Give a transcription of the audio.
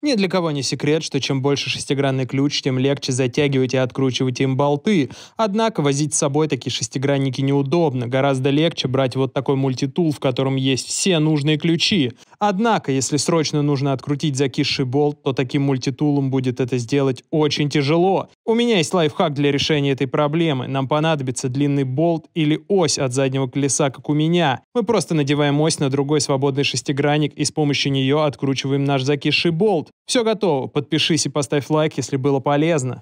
Ни для кого не секрет, что чем больше шестигранный ключ, тем легче затягивать и откручивать им болты. Однако возить с собой такие шестигранники неудобно. Гораздо легче брать вот такой мультитул, в котором есть все нужные ключи. Однако, если срочно нужно открутить закисший болт, то таким мультитулом будет это сделать очень тяжело. У меня есть лайфхак для решения этой проблемы. Нам понадобится длинный болт или ось от заднего колеса, как у меня. Мы просто надеваем ось на другой свободный шестигранник и с помощью нее откручиваем наш закисший болт. Все готово. Подпишись и поставь лайк, если было полезно.